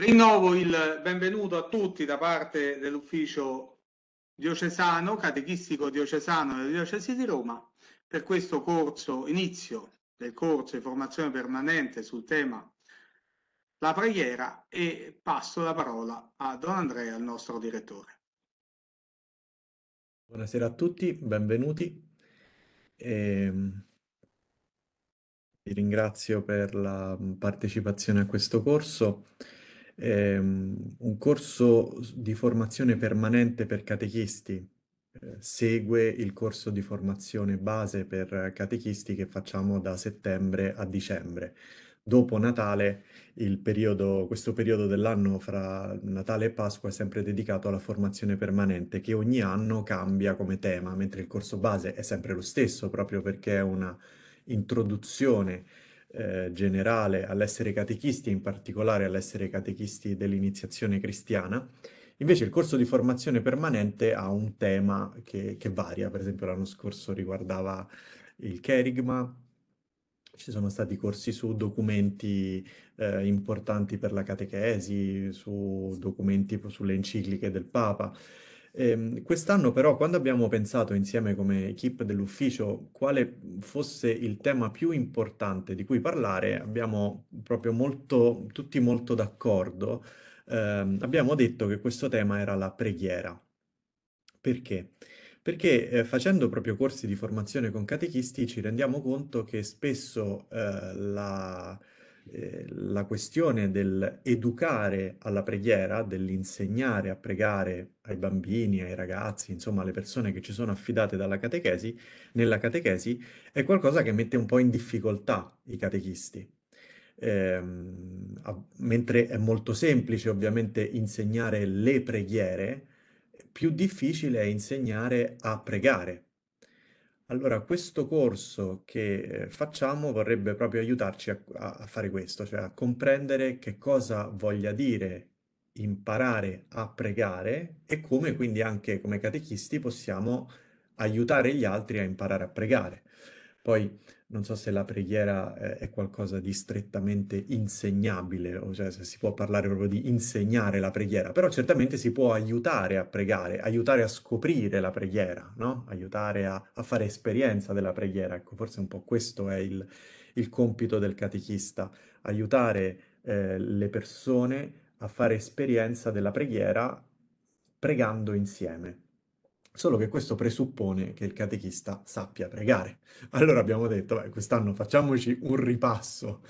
Rinnovo il benvenuto a tutti da parte dell'ufficio diocesano, catechistico diocesano della Diocesi di Roma, per questo corso, inizio del corso di formazione permanente sul tema la preghiera e passo la parola a Don Andrea, il nostro direttore. Buonasera a tutti, benvenuti. E... Ehm, vi ringrazio per la partecipazione a questo corso ehm, un corso di formazione permanente per catechisti eh, segue il corso di formazione base per catechisti che facciamo da settembre a dicembre. Dopo Natale, periodo, questo periodo dell'anno fra Natale e Pasqua è sempre dedicato alla formazione permanente che ogni anno cambia come tema, mentre il corso base è sempre lo stesso proprio perché è una introduzione eh, generale all'essere catechisti, in particolare all'essere catechisti dell'iniziazione cristiana. Invece il corso di formazione permanente ha un tema che, che varia, per esempio l'anno scorso riguardava il cherigma, ci sono stati corsi su documenti eh, importanti per la catechesi, su documenti sulle encicliche del Papa. Ehm, quest'anno però, quando abbiamo pensato insieme come equip dell'ufficio quale fosse il tema più importante di cui parlare, abbiamo proprio molto, tutti molto d'accordo. Ehm, abbiamo detto che questo tema era la preghiera. Perché? Perché eh, facendo proprio corsi di formazione con catechisti ci rendiamo conto che spesso eh, la, eh, la questione dell'educare alla preghiera, dell'insegnare a pregare ai bambini, ai ragazzi, insomma alle persone che ci sono affidate dalla catechesi, nella catechesi, è qualcosa che mette un po' in difficoltà i catechisti. Eh, a, mentre è molto semplice ovviamente insegnare le preghiere, più difficile è insegnare a pregare allora, questo corso che eh, facciamo vorrebbe proprio aiutarci a, a fare questo, cioè a comprendere che cosa voglia dire imparare a pregare e come quindi anche come catechisti possiamo aiutare gli altri a imparare a pregare. Poi non so se la preghiera eh, è qualcosa di strettamente insegnabile, o cioè se si può parlare proprio di insegnare la preghiera, però certamente si può aiutare a pregare, aiutare a scoprire la preghiera, no? aiutare a, a fare esperienza della preghiera. Ecco, forse un po' questo è il, il compito del catechista, aiutare eh, le persone a fare esperienza della preghiera pregando insieme. Solo che questo presuppone che il catechista sappia pregare. Allora abbiamo detto, beh, quest'anno facciamoci un ripasso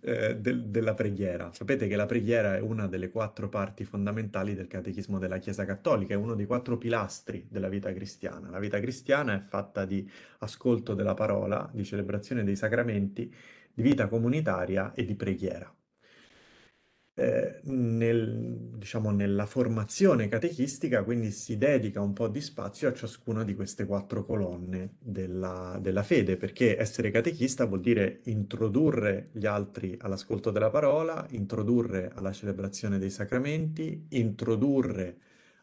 eh, del, della preghiera. Sapete che la preghiera è una delle quattro parti fondamentali del catechismo della Chiesa Cattolica, è uno dei quattro pilastri della vita cristiana. La vita cristiana è fatta di ascolto della parola, di celebrazione dei sacramenti, di vita comunitaria e di preghiera. Ehm, nel, diciamo, nella formazione catechistica, quindi si dedica un po' di spazio a ciascuna di queste quattro colonne della, della fede, perché essere catechista vuol dire introdurre gli altri all'ascolto della parola, introdurre alla celebrazione dei sacramenti, introdurre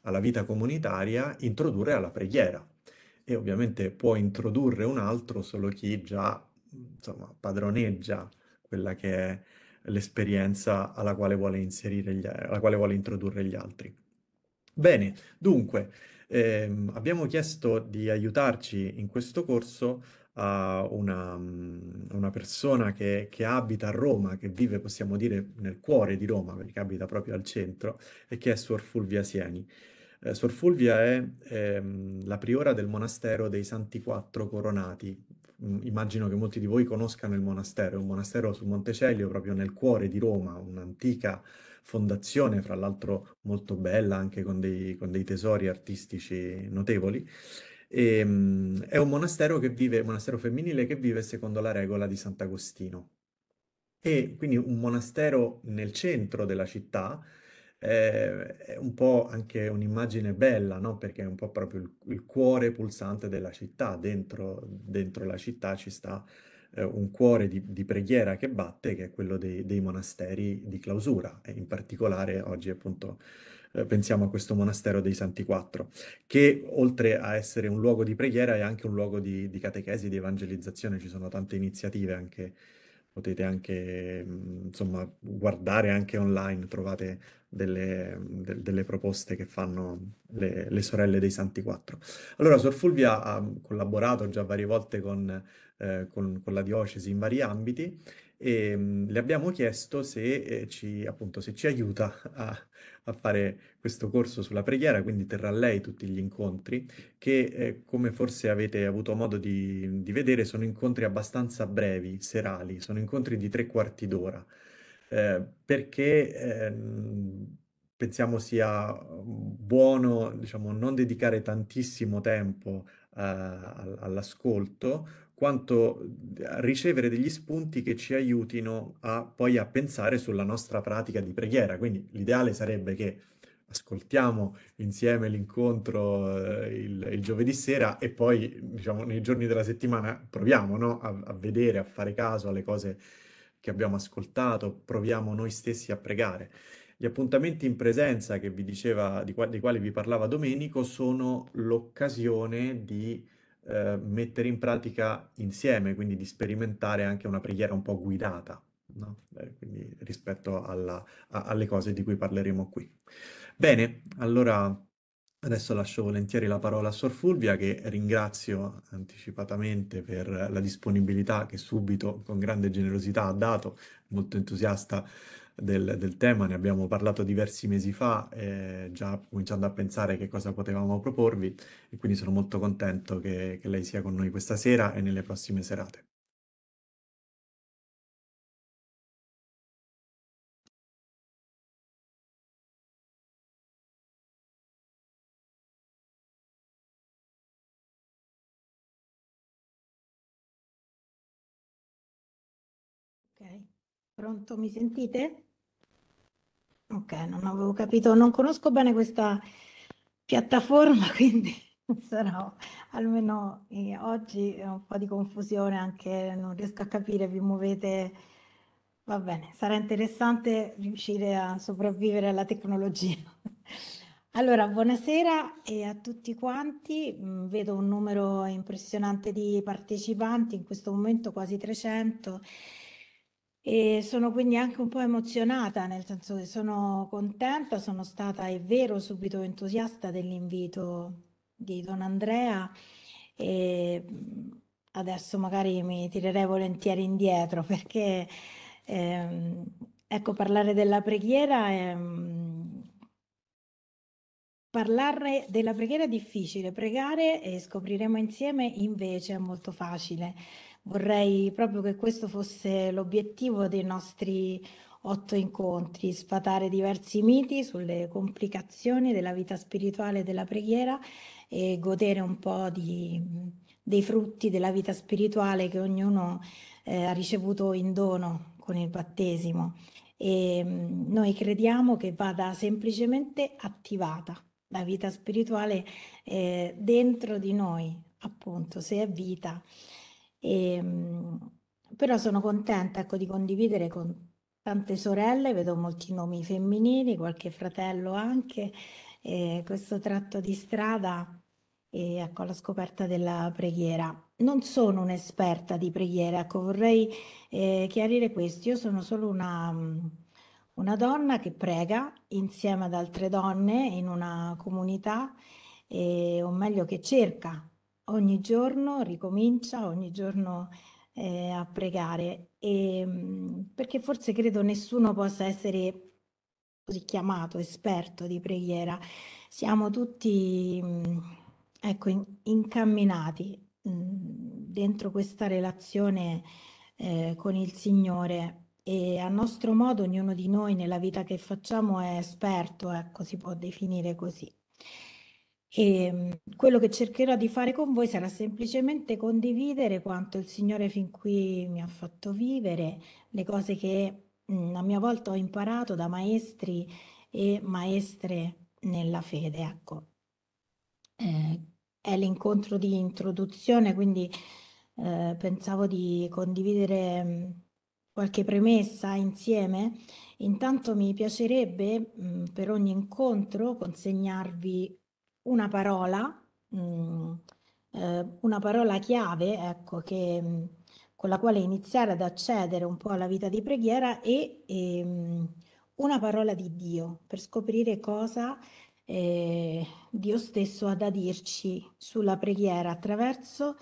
alla vita comunitaria, introdurre alla preghiera. E ovviamente può introdurre un altro solo chi già, insomma, padroneggia quella che è l'esperienza alla quale vuole inserire gli, alla quale vuole introdurre gli altri. Bene, dunque, ehm, abbiamo chiesto di aiutarci in questo corso a una, mm, una persona che, che, abita a Roma, che vive, possiamo dire, nel cuore di Roma, perché abita proprio al centro, e che è Suor Fulvia Sieni. Eh, Suor Fulvia è ehm, la priora del monastero dei Santi Quattro Coronati Mm, immagino che molti di voi conoscano il monastero, è un monastero su Montecelio, proprio nel cuore di Roma, un'antica fondazione, fra l'altro molto bella, anche con dei, con dei tesori artistici notevoli. E, ehm, è un monastero, che vive, monastero femminile che vive secondo la regola di Sant'Agostino. E quindi un monastero nel centro della città, eh, è un po' anche un'immagine bella, no? perché è un po' proprio il, il cuore pulsante della città, dentro, dentro la città ci sta eh, un cuore di, di, preghiera che batte, che è quello dei, dei monasteri di clausura, e in particolare oggi appunto eh, pensiamo a questo monastero dei Santi Quattro, che oltre a essere un luogo di preghiera è anche un luogo di, di catechesi, di evangelizzazione, ci sono tante iniziative anche potete anche mhmm, insomma, guardare anche online, trovate delle, mhmm, de- delle proposte che fanno le, le, sorelle dei Santi Quattro. Allora, Sor Fulvia ha mhmm, collaborato già varie volte con, eh, con, con la diocesi in vari ambiti e ehm, le abbiamo chiesto se, eh, ci, appunto, se ci aiuta a, a, fare questo corso sulla preghiera, quindi terrà lei tutti gli incontri, che eh, come forse avete avuto modo di, di, vedere sono incontri abbastanza brevi, serali, sono incontri di tre quarti d'ora, eh, perché ehm, pensiamo sia buono diciamo, non dedicare tantissimo tempo eh, all'ascolto quanto ricevere degli spunti che ci aiutino a, poi a pensare sulla nostra pratica di preghiera. Quindi l'ideale sarebbe che ascoltiamo insieme l'incontro eh, il, il, giovedì sera e poi diciamo, nei giorni della settimana proviamo no? a, a, vedere, a fare caso alle cose che abbiamo ascoltato, proviamo noi stessi a pregare. Gli appuntamenti in presenza che vi diceva, di qua, dei quali vi parlava Domenico, sono l'occasione di eh, mettere in pratica insieme, quindi di sperimentare anche una preghiera un po' guidata, no? eh, quindi rispetto alla, a, alle cose di cui parleremo qui. Bene, allora adesso lascio volentieri la parola a Sor Fulvia che ringrazio anticipatamente per la disponibilità che subito con grande generosità ha dato, molto entusiasta del, del, tema, ne abbiamo parlato diversi mesi fa, eh, già cominciando a pensare che cosa potevamo proporvi e quindi sono molto contento che, che lei sia con noi questa sera e nelle prossime serate. Pronto, mi sentite? Ok, non avevo capito, non conosco bene questa piattaforma, quindi sarò almeno eh, oggi un po' di confusione, anche non riesco a capire, vi muovete. Va bene, sarà interessante riuscire a sopravvivere alla tecnologia. Allora, buonasera a tutti quanti. Mm, vedo un numero impressionante di partecipanti, in questo momento quasi 300 e sono quindi anche un po' emozionata, nel senso che sono contenta, sono stata, è vero, subito entusiasta dell'invito di Don Andrea e mm, adesso magari mi tirerei volentieri indietro perché ehm, ecco, parlare della preghiera è... Mm, parlare della preghiera è difficile, pregare e scopriremo insieme invece è molto facile vorrei proprio che questo fosse l'obiettivo dei nostri otto incontri, sfatare diversi miti sulle complicazioni della vita spirituale e della preghiera e godere un po' di, dei frutti della vita spirituale che ognuno eh, ha ricevuto in dono con il battesimo. E mm, noi crediamo che vada semplicemente attivata la vita spirituale eh, dentro di noi, appunto, se è vita. E, ehm, però sono contenta ecco, di condividere con tante sorelle, vedo molti nomi femminili, qualche fratello anche, questo tratto di strada e ecco, la scoperta della preghiera. Non sono un'esperta di preghiera, ecco, vorrei eh, chiarire questo. Io sono solo una, una, donna che prega insieme ad altre donne in una comunità, eh, o meglio che cerca ogni giorno ricomincia, ogni giorno eh, a pregare, e, ehm, perché forse credo nessuno possa essere così chiamato esperto di preghiera. Siamo tutti mm, ecco, incamminati mm, dentro questa relazione eh, con il Signore e a nostro modo ognuno di noi nella vita che facciamo è esperto, ecco, si può definire così. E mm, quello che cercherò di fare con voi sarà semplicemente condividere quanto il Signore fin qui mi ha fatto vivere, le cose che mm, a mia volta ho imparato da maestri e maestre nella fede. Ecco. Eh, è l'incontro di introduzione, quindi eh, pensavo di condividere mm, qualche premessa insieme. Intanto mi piacerebbe mh, per ogni incontro consegnarvi una parola, mh, mm, eh, una parola chiave, ecco, che, mh, mm, con la quale iniziare ad accedere un po' alla vita di preghiera e, e ehm, mh, una parola di Dio per scoprire cosa eh, Dio stesso ha da dirci sulla preghiera attraverso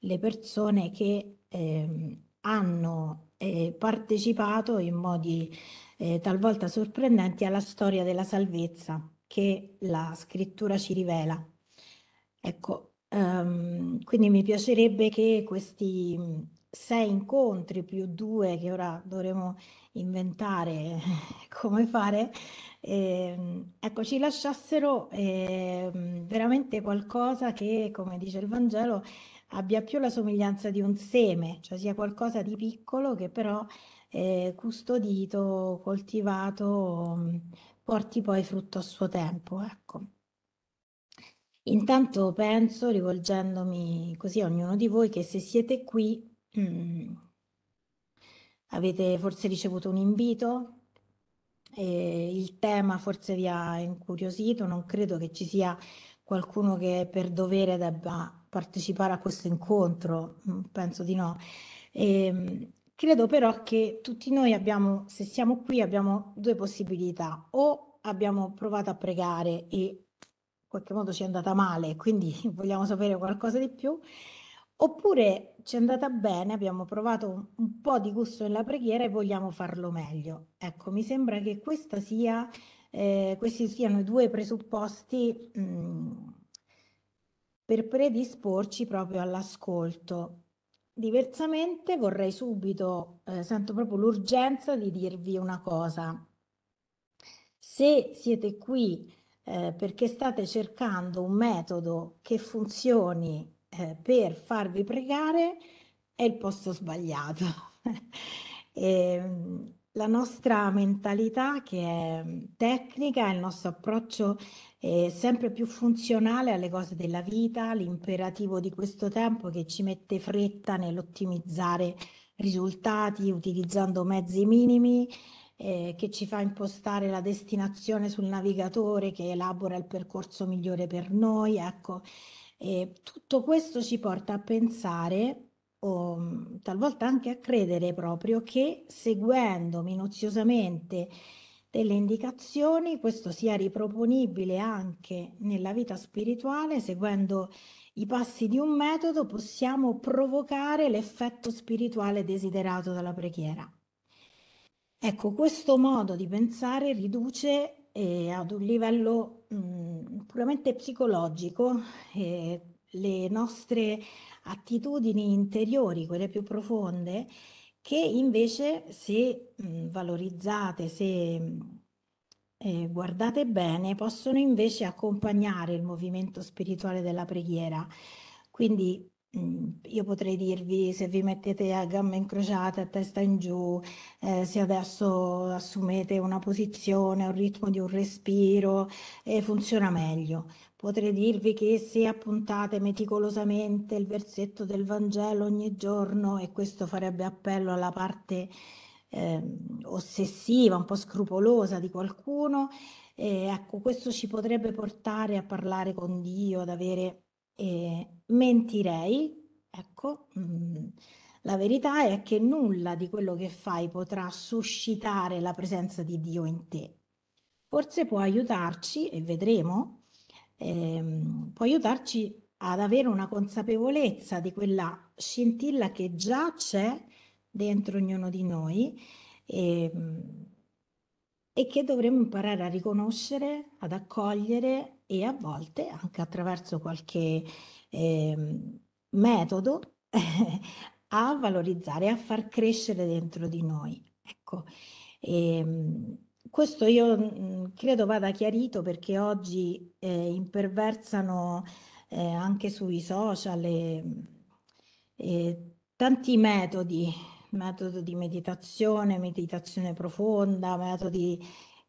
le persone che eh, hanno eh, partecipato in modi eh, talvolta sorprendenti alla storia della salvezza che la scrittura ci rivela. Ecco, um, quindi mi piacerebbe che questi mm, sei incontri più due che ora dovremo inventare come fare, eh, ecco, ci lasciassero eh, veramente qualcosa che, come dice il Vangelo, abbia più la somiglianza di un seme, cioè sia qualcosa di piccolo che però è eh, custodito, coltivato mm, porti poi frutto a suo tempo, ecco. Intanto penso, rivolgendomi così a ognuno di voi, che se siete qui mh, mm, avete forse ricevuto un invito, il tema forse vi ha incuriosito, non credo che ci sia qualcuno che per dovere debba partecipare a questo incontro, mm, penso di no. E, ehm, Credo però che tutti noi abbiamo, se siamo qui, abbiamo due possibilità. O abbiamo provato a pregare e in qualche modo ci è andata male, quindi vogliamo sapere qualcosa di più, oppure ci è andata bene, abbiamo provato un po' di gusto nella preghiera e vogliamo farlo meglio. Ecco, mi sembra che sia, eh, questi siano i due presupposti mh, mm, per predisporci proprio all'ascolto. Diversamente vorrei subito, eh, sento proprio l'urgenza di dirvi una cosa. Se siete qui eh, perché state cercando un metodo che funzioni eh, per farvi pregare, è il posto sbagliato. e, ehm, la nostra mentalità che è mm, tecnica, il nostro approccio è sempre più funzionale alle cose della vita, l'imperativo di questo tempo che ci mette fretta nell'ottimizzare risultati utilizzando mezzi minimi, eh, che ci fa impostare la destinazione sul navigatore che elabora il percorso migliore per noi. Ecco, e tutto questo ci porta a pensare o ehm, talvolta anche a credere proprio che seguendo minuziosamente delle indicazioni questo sia riproponibile anche nella vita spirituale, seguendo i passi di un metodo possiamo provocare l'effetto spirituale desiderato dalla preghiera. Ecco, questo modo di pensare riduce eh, ad un livello mh, mm, puramente psicologico eh, le nostre attitudini interiori, quelle più profonde, che invece se mh, valorizzate, se eh, guardate bene, possono invece accompagnare il movimento spirituale della preghiera. Quindi io potrei dirvi se vi mettete a gambe incrociate, a testa in giù, eh, se adesso assumete una posizione, un ritmo di un respiro, eh, funziona meglio. Potrei dirvi che se appuntate meticolosamente il versetto del Vangelo ogni giorno, e questo farebbe appello alla parte eh, ossessiva, un po' scrupolosa di qualcuno, eh, ecco, questo ci potrebbe portare a parlare con Dio, ad avere eh, mentirei, ecco. Mm, la verità è che nulla di quello che fai potrà suscitare la presenza di Dio in te. Forse può aiutarci, e vedremo, ehm, può aiutarci ad avere una consapevolezza di quella scintilla che già c'è dentro ognuno di noi ehm, e che dovremmo imparare a riconoscere, ad accogliere e a volte anche attraverso qualche ehm, metodo a valorizzare, a far crescere dentro di noi. Ecco, ehm, questo io mhmm, credo vada chiarito perché oggi eh, imperversano eh, anche sui social e, e tanti metodi, metodo di meditazione, meditazione profonda, metodi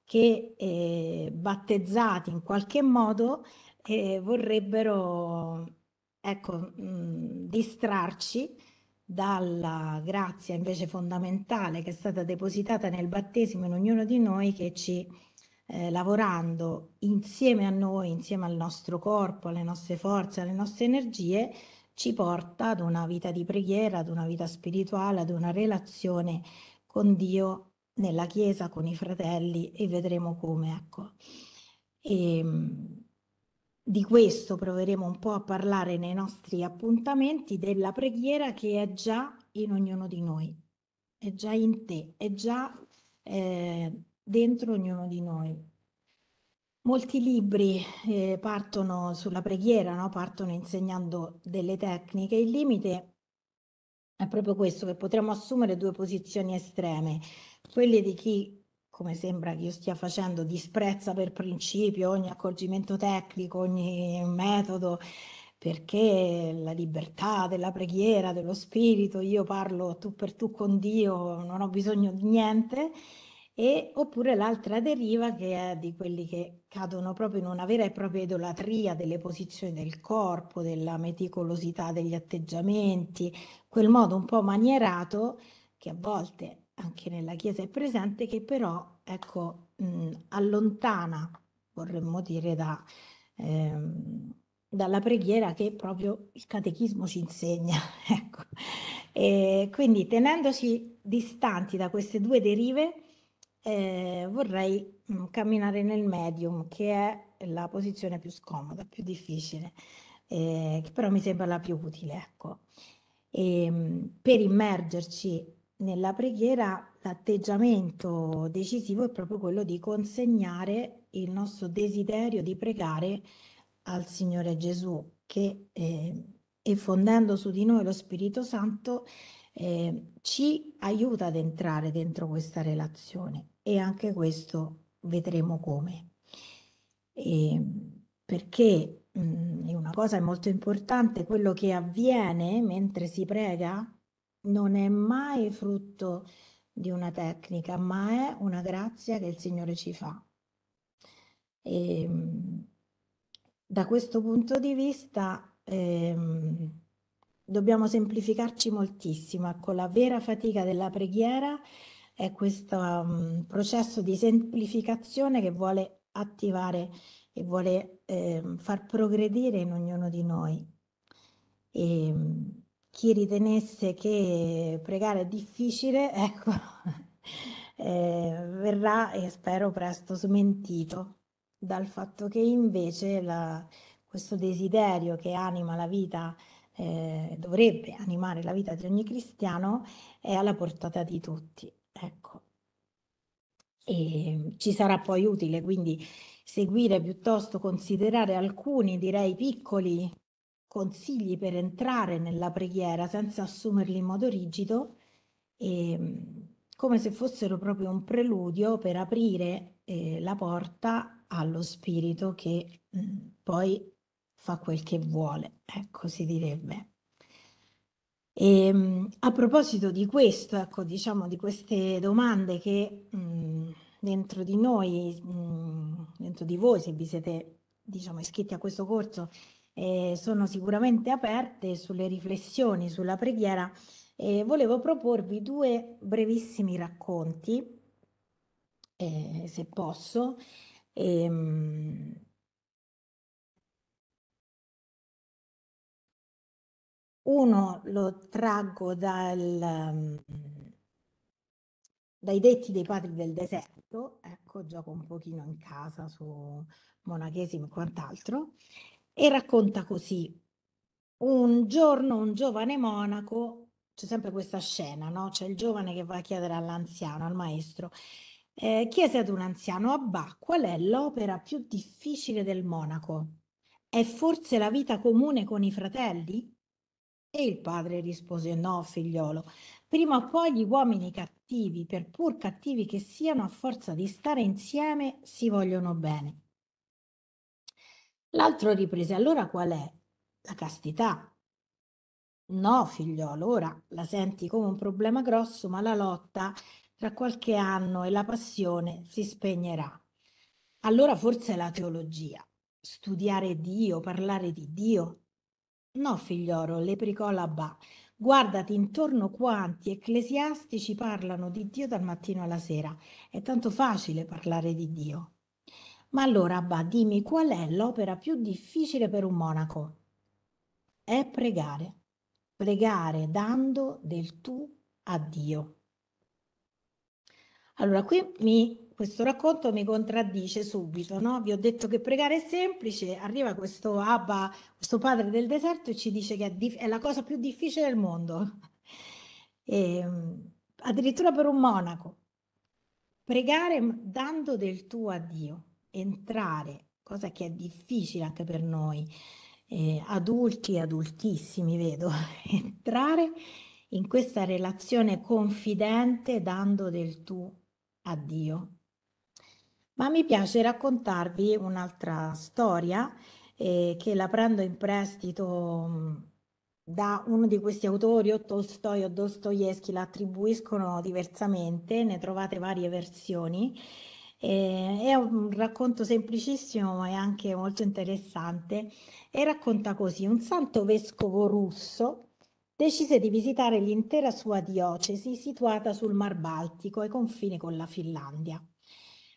che eh, battezzati in qualche modo eh, vorrebbero ecco, mh, mhmm, distrarci dalla grazia invece fondamentale che è stata depositata nel battesimo in ognuno di noi che ci eh, lavorando insieme a noi, insieme al nostro corpo, alle nostre forze, alle nostre energie, ci porta ad una vita di preghiera, ad una vita spirituale, ad una relazione con Dio nella Chiesa, con i fratelli e vedremo come. Ecco. E, ehm, di questo proveremo un po' a parlare nei nostri appuntamenti della preghiera che è già in ognuno di noi, è già in te, è già eh, dentro ognuno di noi. Molti libri eh, partono sulla preghiera, no? partono insegnando delle tecniche. Il limite è proprio questo, che potremmo assumere due posizioni estreme, quelle di chi come sembra che io stia facendo, disprezza per principio ogni accorgimento tecnico, ogni metodo, perché la libertà della preghiera, dello spirito, io parlo tu per tu con Dio, non ho bisogno di niente, e, oppure l'altra deriva che è di quelli che cadono proprio in una vera e propria idolatria delle posizioni del corpo, della meticolosità degli atteggiamenti, quel modo un po' manierato che a volte anche nella Chiesa è presente, che però ecco, mh, allontana, vorremmo dire, da, ehm, dalla preghiera che proprio il catechismo ci insegna. ecco. e quindi tenendoci distanti da queste due derive, eh, vorrei mh, camminare nel medium, che è la posizione più scomoda, più difficile, eh, che però mi sembra la più utile. Ecco. E, ehm, mh, per immergerci nella preghiera l'atteggiamento decisivo è proprio quello di consegnare il nostro desiderio di pregare al Signore Gesù che eh, effondendo su di noi lo Spirito Santo eh, ci aiuta ad entrare dentro questa relazione e anche questo vedremo come. E ehm, perché mh, mhmm, una cosa molto importante, quello che avviene mentre si prega non è mai frutto di una tecnica, ma è una grazia che il Signore ci fa. E, ehm, da questo punto di vista ehm, dobbiamo semplificarci moltissimo. Ecco, la vera fatica della preghiera è questo um, processo di semplificazione che vuole attivare e vuole ehm, far progredire in ognuno di noi. E, ehm, chi ritenesse che pregare è difficile, ecco, eh, verrà e spero presto smentito dal fatto che invece la, questo desiderio che anima la vita, eh, dovrebbe animare la vita di ogni cristiano, è alla portata di tutti. Ecco. E ci sarà poi utile quindi seguire piuttosto considerare alcuni, direi piccoli, consigli per entrare nella preghiera senza assumerli in modo rigido, e, ehm, come se fossero proprio un preludio per aprire eh, la porta allo spirito che mh, mm, poi fa quel che vuole, ecco si direbbe. E, ehm, a proposito di questo, ecco, diciamo di queste domande che mh, mm, dentro di noi, mh, mm, dentro di voi, se vi siete diciamo, iscritti a questo corso, eh, sono sicuramente aperte sulle riflessioni sulla preghiera e volevo proporvi due brevissimi racconti, eh, se posso. Ehm... Uno lo traggo dal, dai detti dei padri del deserto, ecco, gioco un pochino in casa su monachesimo e quant'altro, e racconta così. Un giorno un giovane monaco, c'è sempre questa scena, no? C'è il giovane che va a chiedere all'anziano, al maestro, eh, chiese ad un anziano, Abba, qual è l'opera più difficile del monaco? È forse la vita comune con i fratelli? E il padre rispose, no, figliolo, prima o poi gli uomini cattivi, per pur cattivi che siano, a forza di stare insieme, si vogliono bene. L'altro riprese, allora qual è? La castità. No, figliolo, ora la senti come un problema grosso, ma la lotta tra qualche anno e la passione si spegnerà. Allora forse è la teologia. Studiare Dio, parlare di Dio. No, figliolo, lepricò la ba. Guardati intorno quanti ecclesiastici parlano di Dio dal mattino alla sera. È tanto facile parlare di Dio. Ma allora, Abba, dimmi qual è l'opera più difficile per un monaco? È pregare. Pregare dando del tu a Dio. Allora, qui mi, questo racconto mi contraddice subito, no? Vi ho detto che pregare è semplice, arriva questo Abba, questo padre del deserto e ci dice che è, è la cosa più difficile del mondo. E, ehm, addirittura per un monaco. Pregare dando del tu a Dio entrare, cosa che è difficile anche per noi, eh, adulti e adultissimi, vedo, entrare in questa relazione confidente dando del tu a Dio. Ma mi piace raccontarvi un'altra storia eh, che la prendo in prestito mm, da uno di questi autori, o Tolstoi o Dostoevsky, la attribuiscono diversamente, ne trovate varie versioni. E è un racconto semplicissimo e anche molto interessante e racconta così, un santo vescovo russo decise di visitare l'intera sua diocesi situata sul Mar Baltico ai confini con la Finlandia.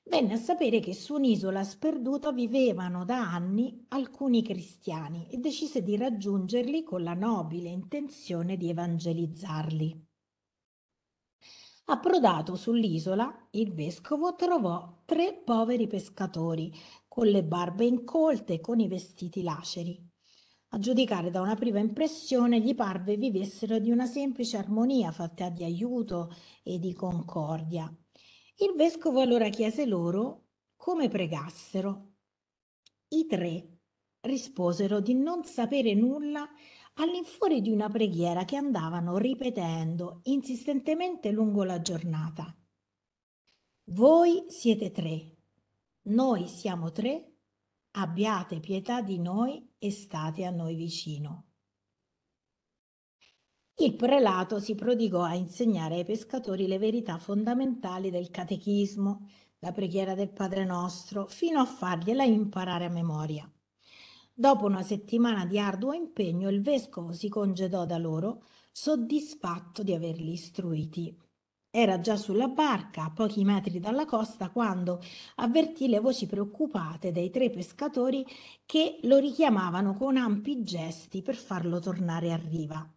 Venne a sapere che su un'isola sperduta vivevano da anni alcuni cristiani e decise di raggiungerli con la nobile intenzione di evangelizzarli. Approdato sull'isola, il vescovo trovò tre poveri pescatori con le barbe incolte e con i vestiti laceri. A giudicare da una prima impressione, gli parve vivessero di una semplice armonia fatta di aiuto e di concordia. Il vescovo allora chiese loro come pregassero. I tre Risposero di non sapere nulla all'infuori di una preghiera che andavano ripetendo insistentemente lungo la giornata. Voi siete tre, noi siamo tre, abbiate pietà di noi e state a noi vicino. Il prelato si prodigò a insegnare ai pescatori le verità fondamentali del catechismo, la preghiera del Padre nostro, fino a fargliela imparare a memoria. Dopo una settimana di arduo impegno, il vescovo si congedò da loro, soddisfatto di averli istruiti. Era già sulla barca, a pochi metri dalla costa, quando avvertì le voci preoccupate dei tre pescatori che lo richiamavano con ampi gesti per farlo tornare a riva.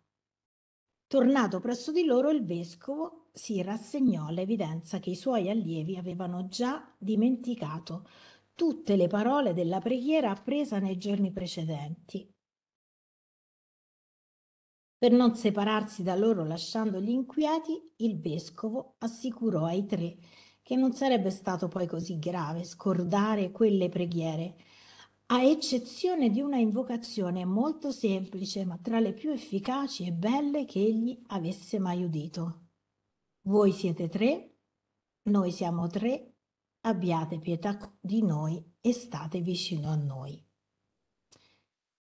Tornato presso di loro, il vescovo si rassegnò all'evidenza che i suoi allievi avevano già dimenticato tutte le parole della preghiera appresa nei giorni precedenti, per non separarsi da loro lasciandoli inquieti, il vescovo assicurò ai tre che non sarebbe stato poi così grave scordare quelle preghiere, a eccezione di una invocazione molto semplice ma tra le più efficaci e belle che egli avesse mai udito. Voi siete tre, noi siamo tre abbiate pietà di noi e state vicino a noi.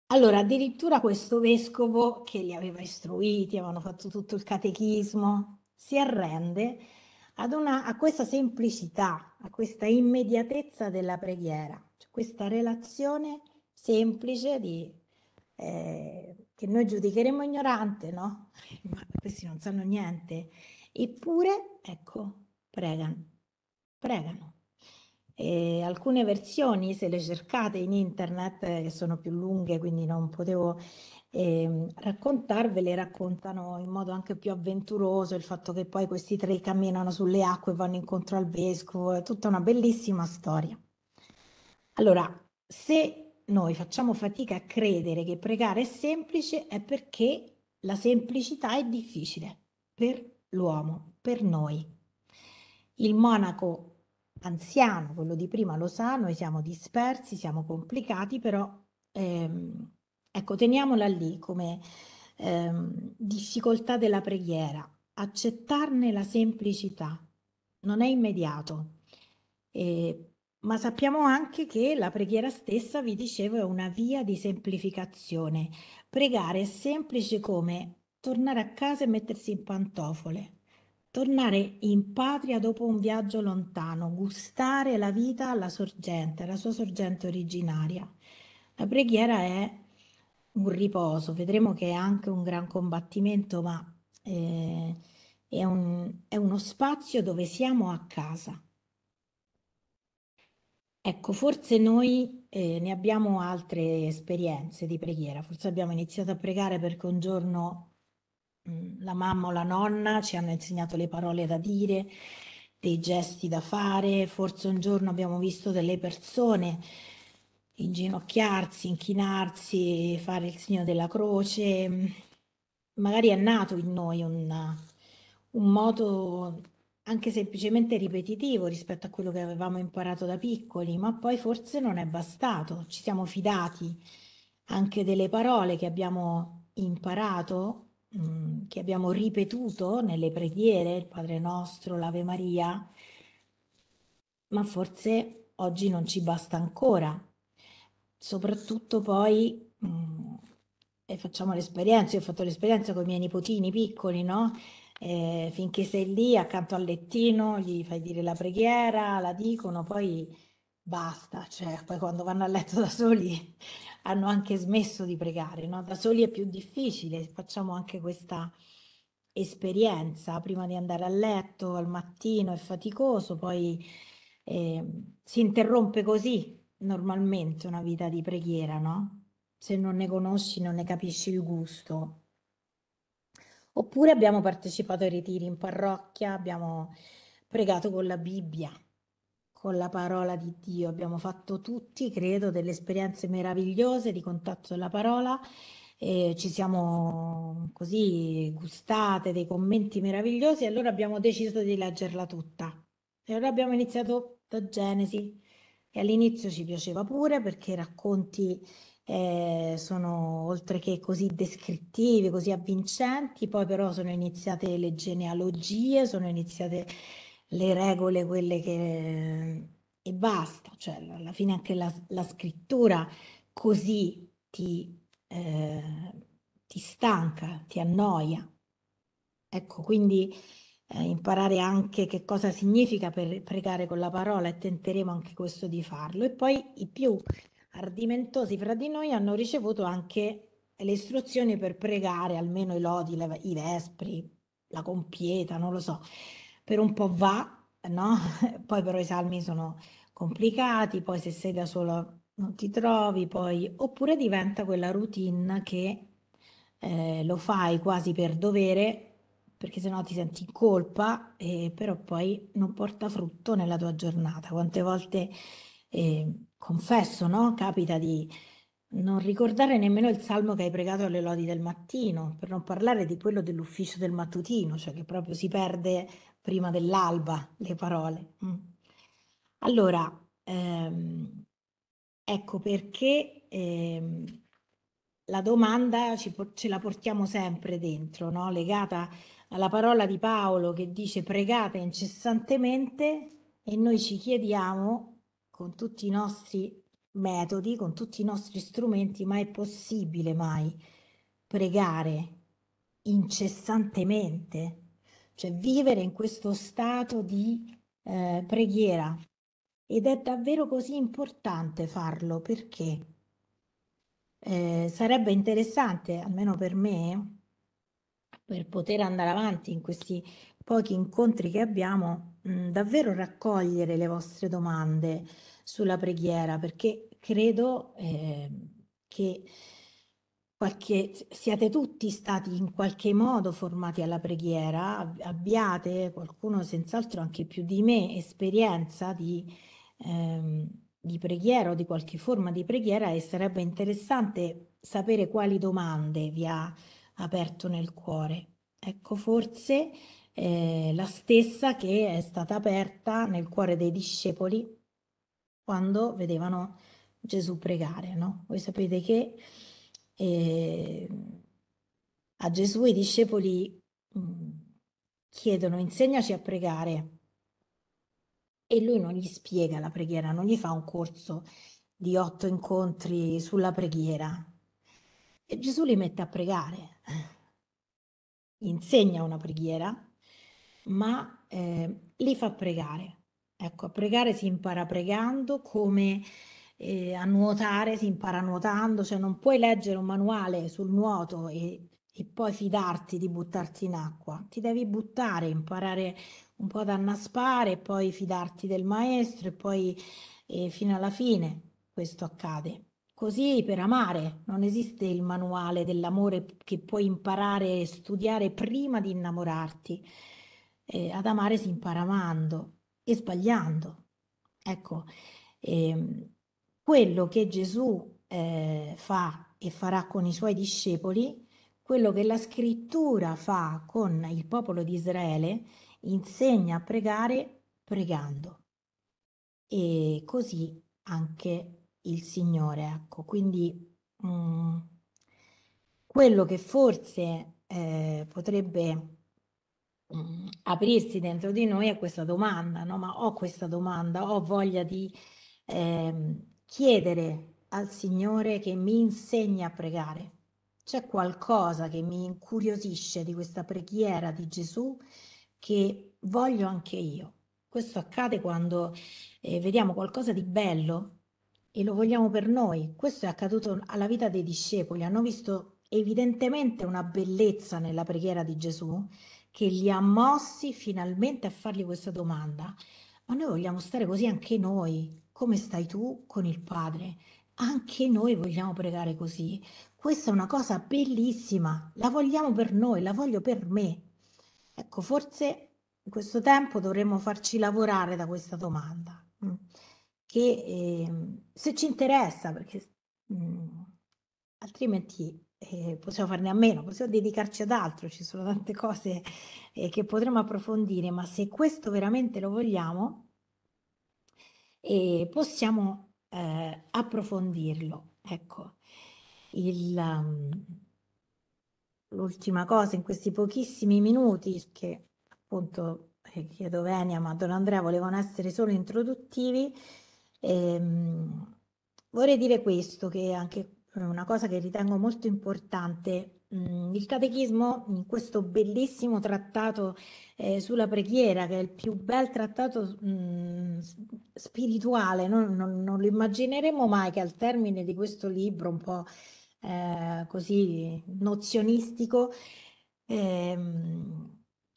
Allora, addirittura questo vescovo che li aveva istruiti, avevano fatto tutto il catechismo, si arrende una, a questa semplicità, a questa immediatezza della preghiera, cioè questa relazione semplice di, eh, che noi giudicheremo ignorante, no? Ma questi non sanno niente. Eppure, ecco, pregano, pregano. E alcune versioni, se le cercate in internet, che sono più lunghe, quindi non potevo eh, raccontarvele, raccontano in modo anche più avventuroso il fatto che poi questi tre camminano sulle acque, e vanno incontro al vescovo, è tutta una bellissima storia. Allora, se noi facciamo fatica a credere che pregare è semplice, è perché la semplicità è difficile per l'uomo, per noi. Il monaco anziano, quello di prima lo sa, noi siamo dispersi, siamo complicati, però ehm, ecco, teniamola lì come ehm, difficoltà della preghiera, accettarne la semplicità, non è immediato. Eh, ma sappiamo anche che la preghiera stessa, vi dicevo, è una via di semplificazione. Pregare è semplice come tornare a casa e mettersi in pantofole, Tornare in patria dopo un viaggio lontano, gustare la vita alla sorgente, alla sua sorgente originaria. La preghiera è un riposo, vedremo che è anche un gran combattimento, ma eh, è, un, è uno spazio dove siamo a casa. Ecco, forse noi eh, ne abbiamo altre esperienze di preghiera, forse abbiamo iniziato a pregare perché un giorno Mm, la mamma o la nonna ci hanno insegnato le parole da dire, dei gesti da fare, forse un giorno abbiamo visto delle persone inginocchiarsi, inchinarsi, fare il segno della croce, mm, magari è nato in noi un, un modo anche semplicemente ripetitivo rispetto a quello che avevamo imparato da piccoli, ma poi forse non è bastato, ci siamo fidati anche delle parole che abbiamo imparato che abbiamo ripetuto nelle preghiere, il Padre nostro, l'Ave Maria, ma forse oggi non ci basta ancora. Soprattutto poi, mh, e facciamo l'esperienza, io ho fatto l'esperienza con i miei nipotini piccoli, no? Eh, finché sei lì accanto al lettino, gli fai dire la preghiera, la dicono, poi basta, cioè poi quando vanno a letto da soli hanno anche smesso di pregare, no? da soli è più difficile, facciamo anche questa esperienza prima di andare a letto al mattino, è faticoso, poi eh, si interrompe così normalmente una vita di preghiera, no? se non ne conosci non ne capisci il gusto. Oppure abbiamo partecipato ai ritiri in parrocchia, abbiamo pregato con la Bibbia, con la parola di Dio. Abbiamo fatto tutti, credo, delle esperienze meravigliose di contatto della parola. E ci siamo così gustate dei commenti meravigliosi e allora abbiamo deciso di leggerla tutta. E allora abbiamo iniziato da Genesi e all'inizio ci piaceva pure perché i racconti eh, sono oltre che così descrittivi, così avvincenti, poi però sono iniziate le genealogie, sono iniziate le regole, quelle che... e basta, cioè alla fine anche la, la scrittura così ti, eh, ti, stanca, ti annoia. Ecco, quindi eh, imparare anche che cosa significa per pregare con la parola e tenteremo anche questo di farlo. E poi i più ardimentosi fra di noi hanno ricevuto anche le istruzioni per pregare almeno i lodi, i vespri, la compieta, non lo so per un po' va, no? Poi però i salmi sono complicati, poi se sei da solo non ti trovi, poi... oppure diventa quella routine che eh, lo fai quasi per dovere perché sennò ti senti in colpa e però poi non porta frutto nella tua giornata. Quante volte eh, confesso, no? Capita di non ricordare nemmeno il salmo che hai pregato alle lodi del mattino, per non parlare di quello dell'ufficio del mattutino, cioè che proprio si perde prima dell'alba le parole. Mm. Allora, ehm, ecco perché ehm, la domanda ce la portiamo sempre dentro, no? legata alla parola di Paolo che dice pregate incessantemente e noi ci chiediamo con tutti i nostri metodi, con tutti i nostri strumenti, ma è possibile mai pregare incessantemente? cioè vivere in questo stato di eh, preghiera. Ed è davvero così importante farlo perché eh, sarebbe interessante, almeno per me, per poter andare avanti in questi pochi incontri che abbiamo, mh, davvero raccogliere le vostre domande sulla preghiera perché credo eh, che qualche, siate tutti stati in qualche modo formati alla preghiera, abbiate qualcuno senz'altro anche più di me esperienza di, ehm, di preghiera o di qualche forma di preghiera e sarebbe interessante sapere quali domande vi ha aperto nel cuore. Ecco, forse eh, la stessa che è stata aperta nel cuore dei discepoli quando vedevano Gesù pregare, no? Voi sapete che a Gesù i discepoli mm, chiedono insegnaci a pregare e lui non gli spiega la preghiera, non gli fa un corso di otto incontri sulla preghiera. E Gesù li mette a pregare, gli insegna una preghiera, ma eh, li fa pregare. Ecco, a pregare si impara pregando come eh, a nuotare si impara nuotando, cioè non puoi leggere un manuale sul nuoto e, e poi fidarti di buttarti in acqua, ti devi buttare, imparare un po' ad annaspare e poi fidarti del maestro e poi eh, fino alla fine questo accade. Così per amare non esiste il manuale dell'amore che puoi imparare e studiare prima di innamorarti. Eh, ad amare si impara amando e sbagliando. Ecco, ehm, quello che Gesù eh, fa e farà con i suoi discepoli, quello che la scrittura fa con il popolo di Israele, insegna a pregare pregando. E così anche il Signore, ecco, quindi mh, mm, quello che forse eh, potrebbe mh, mm, aprirsi dentro di noi è questa domanda, no? Ma ho questa domanda, ho voglia di eh, chiedere al Signore che mi insegni a pregare. C'è qualcosa che mi incuriosisce di questa preghiera di Gesù che voglio anche io. Questo accade quando eh, vediamo qualcosa di bello e lo vogliamo per noi. Questo è accaduto alla vita dei discepoli. Hanno visto evidentemente una bellezza nella preghiera di Gesù che li ha mossi finalmente a fargli questa domanda. Ma noi vogliamo stare così anche noi, come stai tu con il Padre. Anche noi vogliamo pregare così. Questa è una cosa bellissima, la vogliamo per noi, la voglio per me. Ecco, forse in questo tempo dovremmo farci lavorare da questa domanda, mm, che eh, se ci interessa, perché mh, mm, altrimenti eh, possiamo farne a meno, possiamo dedicarci ad altro, ci sono tante cose eh, che potremmo approfondire, ma se questo veramente lo vogliamo, e possiamo eh, approfondirlo. Ecco, il, um, l'ultima cosa in questi pochissimi minuti che appunto eh, chiedo Venia ma Don Andrea volevano essere solo introduttivi, ehm, vorrei dire questo che è anche una cosa che ritengo molto importante Mm, il catechismo, in questo bellissimo trattato eh, sulla preghiera, che è il più bel trattato mh, mm, spirituale, non, non, non, lo immagineremo mai che al termine di questo libro un po' eh, così nozionistico, eh,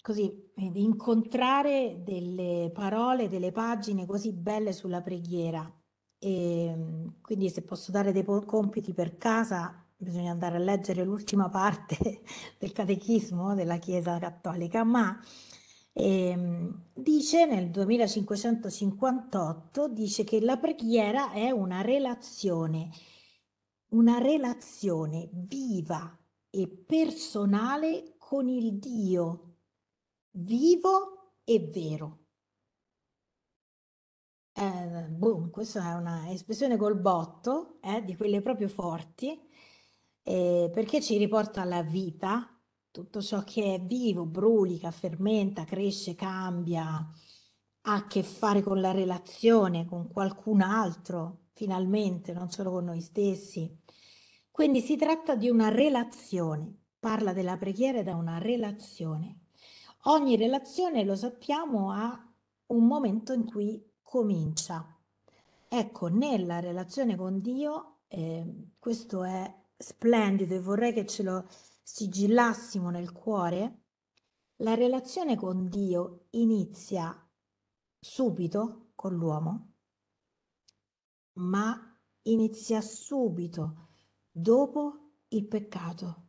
così incontrare delle parole, delle pagine così belle sulla preghiera. E, ehm, quindi se posso dare dei compiti per casa bisogna andare a leggere l'ultima parte del catechismo della Chiesa cattolica, ma ehm, dice nel 2558 dice che la preghiera è una relazione, una relazione viva e personale con il Dio vivo e vero. Eh, boom, questa è un'espressione col botto, eh, di quelle proprio forti, eh, perché ci riporta alla vita, tutto ciò che è vivo, brulica, fermenta, cresce, cambia, ha a che fare con la relazione, con qualcun altro, finalmente, non solo con noi stessi. Quindi si tratta di una relazione, parla della preghiera da una relazione. Ogni relazione, lo sappiamo, ha un momento in cui comincia. Ecco, nella relazione con Dio, eh, questo è splendido e vorrei che ce lo sigillassimo nel cuore, la relazione con Dio inizia subito con l'uomo, ma inizia subito dopo il peccato.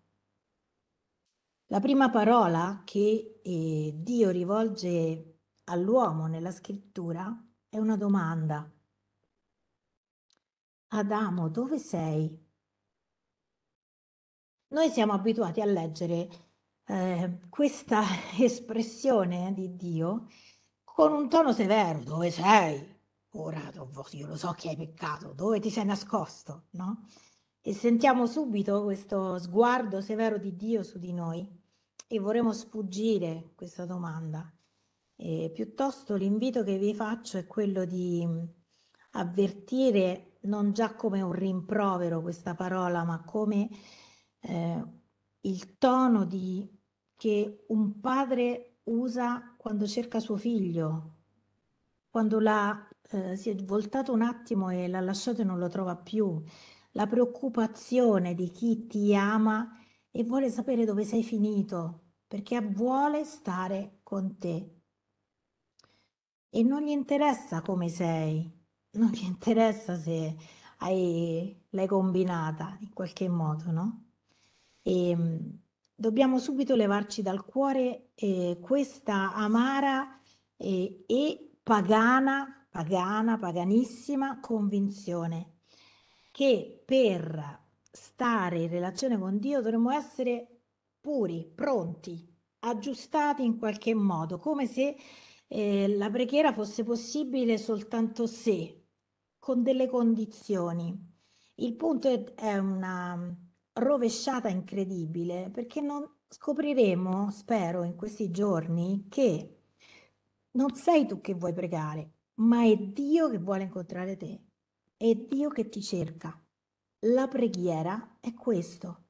La prima parola che eh, Dio rivolge all'uomo nella scrittura è una domanda. Adamo, dove sei? Noi siamo abituati a leggere eh, questa espressione di Dio con un tono severo, dove sei? Ora boh, io lo so che hai peccato, dove ti sei nascosto? No? E sentiamo subito questo sguardo severo di Dio su di noi e vorremmo sfuggire questa domanda. E piuttosto l'invito che vi faccio è quello di mm, avvertire non già come un rimprovero questa parola, ma come eh, il tono di, che un padre usa quando cerca suo figlio, quando l'ha, eh, si è voltato un attimo e l'ha lasciato e non lo trova più, la preoccupazione di chi ti ama e vuole sapere dove sei finito, perché vuole stare con te. E non gli interessa come sei, non gli interessa se hai, l'hai combinata in qualche modo, no? E, ehm, dobbiamo subito levarci dal cuore eh, questa amara eh, e pagana, pagana, paganissima convinzione che per stare in relazione con Dio dovremmo essere puri, pronti, aggiustati in qualche modo, come se eh, la preghiera fosse possibile soltanto se, con delle condizioni. Il punto è, è una rovesciata incredibile, perché non scopriremo, spero, in questi giorni che non sei tu che vuoi pregare, ma è Dio che vuole incontrare te, è Dio che ti cerca. La preghiera è questo,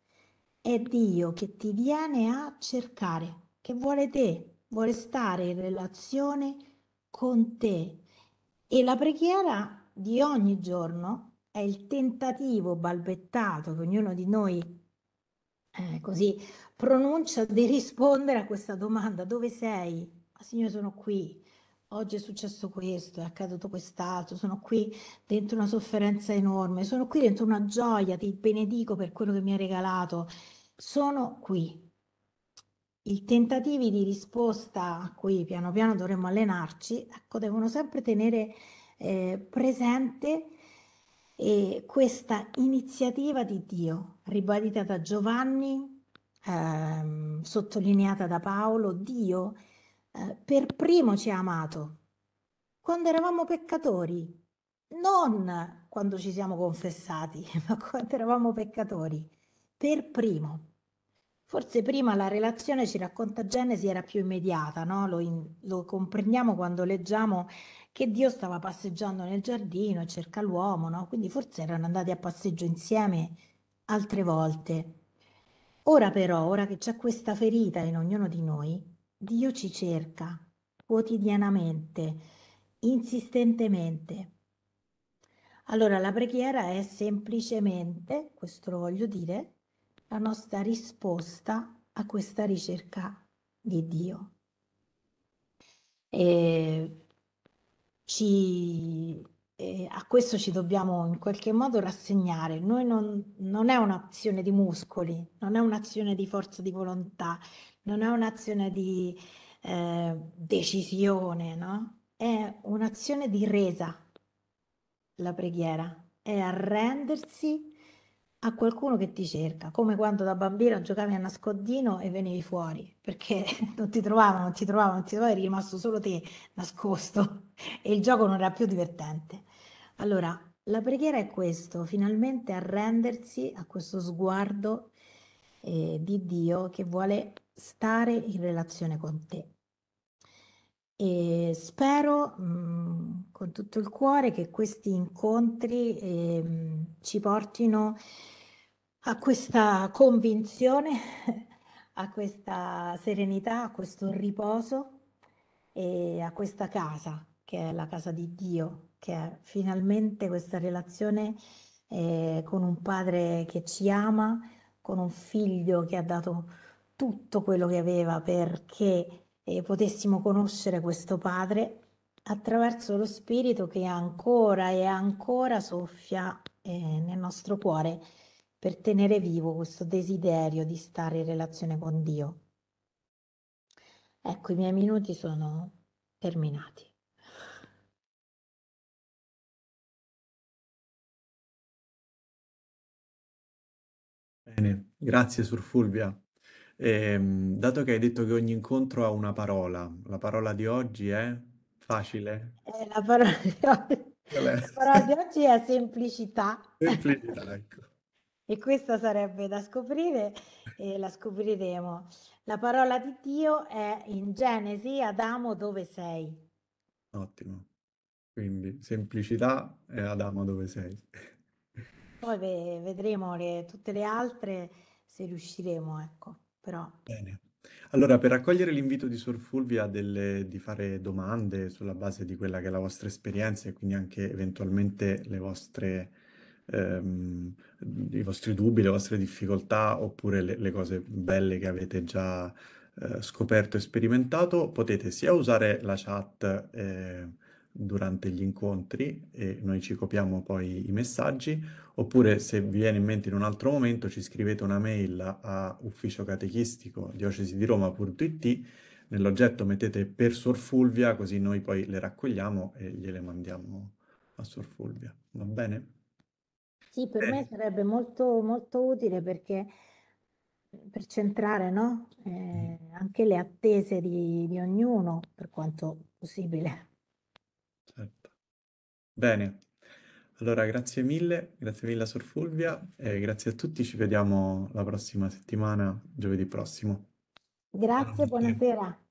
è Dio che ti viene a cercare, che vuole te, vuole stare in relazione con te. E la preghiera di ogni giorno è il tentativo balbettato che ognuno di noi eh, così pronuncia di rispondere a questa domanda: dove sei? Ma ah, signore, sono qui. Oggi è successo questo, è accaduto quest'altro, sono qui dentro una sofferenza enorme, sono qui dentro una gioia, ti benedico per quello che mi hai regalato. Sono qui. I tentativi di risposta a cui piano piano dovremmo allenarci, ecco, devono sempre tenere eh, presente e questa iniziativa di Dio, ribadita da Giovanni, ehm, sottolineata da Paolo, Dio eh, per primo ci ha amato quando eravamo peccatori, non quando ci siamo confessati, ma quando eravamo peccatori, per primo. Forse prima la relazione, ci racconta Genesi, era più immediata, no? lo, in, lo, comprendiamo quando leggiamo che Dio stava passeggiando nel giardino e cerca l'uomo, no? quindi forse erano andati a passeggio insieme altre volte. Ora però, ora che c'è questa ferita in ognuno di noi, Dio ci cerca quotidianamente, insistentemente. Allora la preghiera è semplicemente, questo lo voglio dire, la nostra risposta a questa ricerca di Dio. E ci, eh, a questo ci dobbiamo in qualche modo rassegnare. Noi non, non è un'azione di muscoli, non è un'azione di forza di volontà, non è un'azione di eh, decisione, no? È un'azione di resa, la preghiera, è arrendersi a qualcuno che ti cerca, come quando da bambino giocavi a nascondino e venivi fuori, perché non ti trovavano, non ti trovavano, non ti trovavano, eri rimasto solo te nascosto e il gioco non era più divertente. Allora, la preghiera è questo, finalmente arrendersi a questo sguardo eh, di Dio che vuole stare in relazione con te. E spero mh, mm, con tutto il cuore che questi incontri eh, ci portino a questa convinzione, a questa serenità, a questo riposo e a questa casa che è la casa di Dio, che è finalmente questa relazione eh, con un padre che ci ama, con un figlio che ha dato tutto quello che aveva perché eh, potessimo conoscere questo Padre attraverso lo Spirito che ancora e ancora soffia eh, nel nostro cuore per tenere vivo questo desiderio di stare in relazione con Dio. Ecco, i miei minuti sono terminati. Bene, grazie Sur Fulvia. Ehm, dato che hai detto che ogni incontro ha una parola, la parola di oggi è facile? Eh, la parola di oggi, è? la parola di oggi è semplicità Semplicità, ecco. e questa sarebbe da scoprire e la scopriremo. La parola di Dio è in Genesi, Adamo dove sei? Ottimo. Quindi semplicità e Adamo dove sei. Poi ve- vedremo le- tutte le altre se riusciremo, ecco però... Bene. Allora, per raccogliere l'invito di Sor Fulvia delle- di fare domande sulla base di quella che è la vostra esperienza e quindi anche eventualmente le vostre, ehm, i vostri dubbi, le vostre difficoltà oppure le, le cose belle che avete già eh, scoperto e sperimentato, potete sia usare la chat eh, durante gli incontri e noi ci copiamo poi i messaggi, oppure se vi viene in mente in un altro momento ci scrivete una mail a ufficio diocesi di Roma.it, nell'oggetto mettete per Sor Fulvia, così noi poi le raccogliamo e gliele mandiamo a Sor Fulvia, va bene? Sì, per eh. me sarebbe molto, molto utile perché per centrare no? eh, mm. anche le attese di, di ognuno, per quanto possibile. Bene, allora grazie mille, grazie mille a Sor Fulvia e grazie a tutti, ci vediamo la prossima settimana, giovedì prossimo. Grazie, Buonanotte. buonasera.